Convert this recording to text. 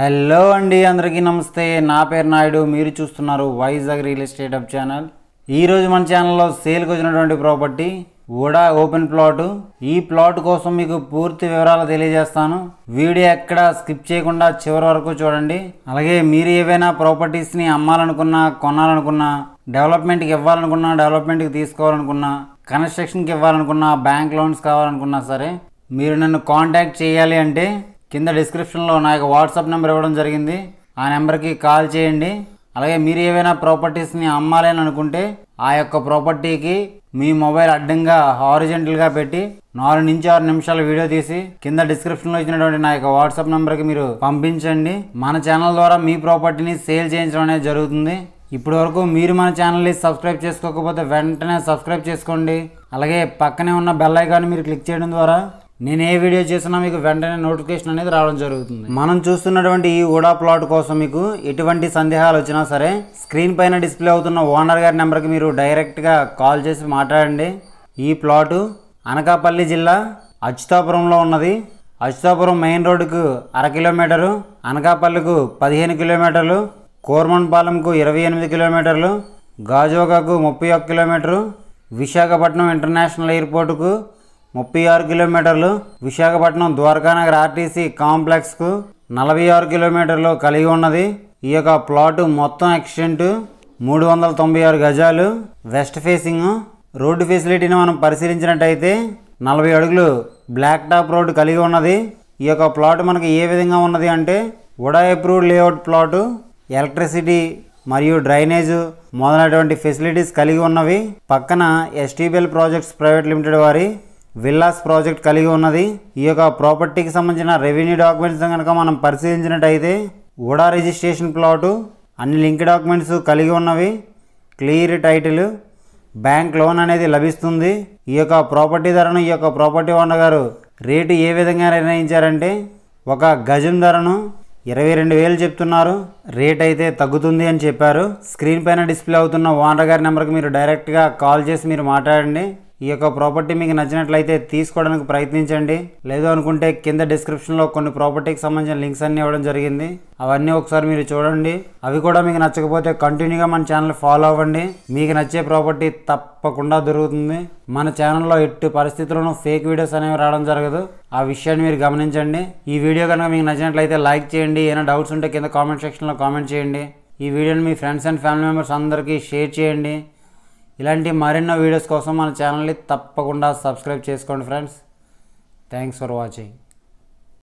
hello అండి అందరికీ నమస్తే నా పేరు నాయుడు మీరు చూస్తున్నారు Vizag real estate up channel ఈరోజు మన ఛానల్లో సేల్కి వచ్చినటువంటి ప్రాపర్టీ ఓడా ఓపెన్ ప్లాటు ఈ ప్లాట్ కోసం మీకు పూర్తి వివరాలు తెలియజేస్తాను వీడియో ఎక్కడ స్కిప్ చేయకుండా చివరి వరకు చూడండి అలాగే మీరు ఏవైనా ప్రాపర్టీస్ని అమ్మాలనుకున్నా కొనాలనుకున్నా డెవలప్మెంట్కి ఇవ్వాలనుకున్నా డెవలప్మెంట్కి తీసుకోవాలనుకున్నా కన్స్ట్రక్షన్కి ఇవ్వాలనుకున్నా బ్యాంక్ లోన్స్ కావాలనుకున్నా సరే మీరు నన్ను కాంటాక్ట్ చేయాలి అంటే కింద డిస్క్రిప్షన్లో నా యొక్క వాట్సాప్ నెంబర్ ఇవ్వడం జరిగింది ఆ నెంబర్కి కాల్ చేయండి అలాగే మీరు ఏవైనా ప్రాపర్టీస్ని అమ్మాలని అనుకుంటే ఆ యొక్క ప్రాపర్టీకి మీ మొబైల్ అడ్డంగా హారిజెంటల్గా పెట్టి నాలుగు నుంచి ఆరు నిమిషాల వీడియో తీసి కింద డిస్క్రిప్షన్లో ఇచ్చినటువంటి నా యొక్క వాట్సాప్ నెంబర్కి మీరు పంపించండి మన ఛానల్ ద్వారా మీ ప్రాపర్టీని సేల్ చేయించడం అనేది జరుగుతుంది ఇప్పటి వరకు మీరు మన ఛానల్ని సబ్స్క్రైబ్ చేసుకోకపోతే వెంటనే సబ్స్క్రైబ్ చేసుకోండి అలాగే పక్కనే ఉన్న బెల్ ఐకాన్ మీరు క్లిక్ చేయడం ద్వారా నేను ఏ వీడియో చేసినా మీకు వెంటనే నోటిఫికేషన్ అనేది రావడం జరుగుతుంది మనం చూస్తున్నటువంటి ఈ ఊడా ప్లాట్ కోసం మీకు ఎటువంటి సందేహాలు వచ్చినా సరే స్క్రీన్ పైన డిస్ప్లే అవుతున్న ఓనర్ గారి నెంబర్కి మీరు డైరెక్ట్గా కాల్ చేసి మాట్లాడండి ఈ ప్లాటు అనకాపల్లి జిల్లా అచ్యుతాపురంలో ఉన్నది అచ్యుతాపురం మెయిన్ రోడ్డుకు అర కిలోమీటరు అనకాపల్లికు పదిహేను కిలోమీటర్లు కోర్మన్పాలెంకు ఇరవై ఎనిమిది కిలోమీటర్లు గాజోగాకు ముప్పై ఒక్క కిలోమీటరు విశాఖపట్నం ఇంటర్నేషనల్ ఎయిర్పోర్టుకు ముప్పై ఆరు కిలోమీటర్లు విశాఖపట్నం ద్వారకానగర్ ఆర్టీసీ కాంప్లెక్స్కు నలభై ఆరు కిలోమీటర్లు కలిగి ఉన్నది ఈ యొక్క ప్లాటు మొత్తం ఎక్స్టెంట్ మూడు వందల తొంభై ఆరు గజాలు వెస్ట్ ఫేసింగ్ రోడ్డు ఫెసిలిటీని మనం పరిశీలించినట్టయితే నలభై అడుగులు బ్లాక్ టాప్ రోడ్డు కలిగి ఉన్నది ఈ యొక్క ప్లాట్ మనకి ఏ విధంగా ఉన్నది అంటే VUDA approved layout plot electricity మరియు డ్రైనేజు మొదలైనటువంటి ఫెసిలిటీస్ కలిగి ఉన్నవి పక్కన ఎస్టీబిఎల్ ప్రాజెక్ట్స్ ప్రైవేట్ లిమిటెడ్ వారి విల్లాస్ ప్రాజెక్ట్ కలిగి ఉన్నది ఈ యొక్క ప్రాపర్టీకి సంబంధించిన రెవెన్యూ డాక్యుమెంట్స్ కనుక మనం పరిశీలించినట్టయితే ఓడా రిజిస్ట్రేషన్ ప్లాటు అన్ని లింక్ డాక్యుమెంట్స్ కలిగి ఉన్నవి క్లియర్ టైటిల్ బ్యాంక్ లోన్ అనేది లభిస్తుంది ఈ యొక్క ప్రాపర్టీ ధరను ఈ యొక్క ప్రాపర్టీ ఓనర్ గారు రేటు ఏ విధంగా నిర్ణయించారంటే ఒక గజం ధరను ఇరవై రెండు వేలు చెప్తున్నారు రేట్ అయితే తగ్గుతుంది అని చెప్పారు స్క్రీన్ పైన డిస్ప్లే అవుతున్న ఓనర్ గారి నెంబర్కి మీరు డైరెక్ట్గా కాల్ చేసి మీరు మాట్లాడండి ఈ యొక్క ప్రాపర్టీ మీకు నచ్చినట్లయితే తీసుకోవడానికి ప్రయత్నించండి లేదు అనుకుంటే కింద డిస్క్రిప్షన్లో కొన్ని ప్రాపర్టీకి సంబంధించిన లింక్స్ అన్నీ ఇవ్వడం జరిగింది అవన్నీ ఒకసారి మీరు చూడండి అవి కూడా మీకు నచ్చకపోతే కంటిన్యూగా మన ఛానల్ ఫాలో అవ్వండి మీకు నచ్చే ప్రాపర్టీ తప్పకుండా దొరుకుతుంది మన ఛానల్లో ఎట్టి పరిస్థితుల్లోనూ ఫేక్ వీడియోస్ అనేవి రావడం జరగదు ఆ విషయాన్ని మీరు గమనించండి ఈ వీడియో కనుక మీకు నచ్చినట్లయితే లైక్ చేయండి ఏమైనా డౌట్స్ ఉంటే కింద కామెంట్ సెక్షన్లో కామెంట్ చేయండి ఈ వీడియోని మీ ఫ్రెండ్స్ అండ్ ఫ్యామిలీ మెంబర్స్ అందరికీ షేర్ చేయండి ఇలాంటి మరెన్నో వీడియోస్ కోసం మన ఛానల్ని తప్పకుండా సబ్స్క్రైబ్ చేసుకోండి ఫ్రెండ్స్ థ్యాంక్స్ ఫర్ వాచింగ్